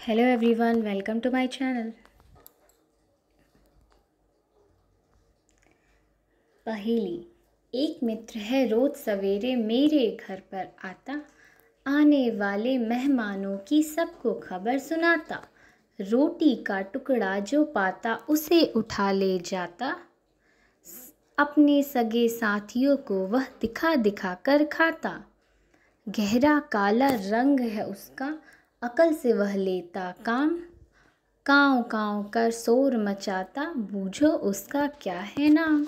hello everyone welcome to my channel पहेली एक मित्र है रोज़ सवेरे मेरे घर पर आता आने वाले मेहमानों की सबको खबर सुनाता रोटी का टुकड़ा जो पाता उसे उठा ले जाता अपने सगे साथियों को वह दिखा दिखा कर खाता गहरा काला रंग है उसका अकल से वह लेता काम काँव काँव कर शोर मचाता बूझो उसका क्या है नाम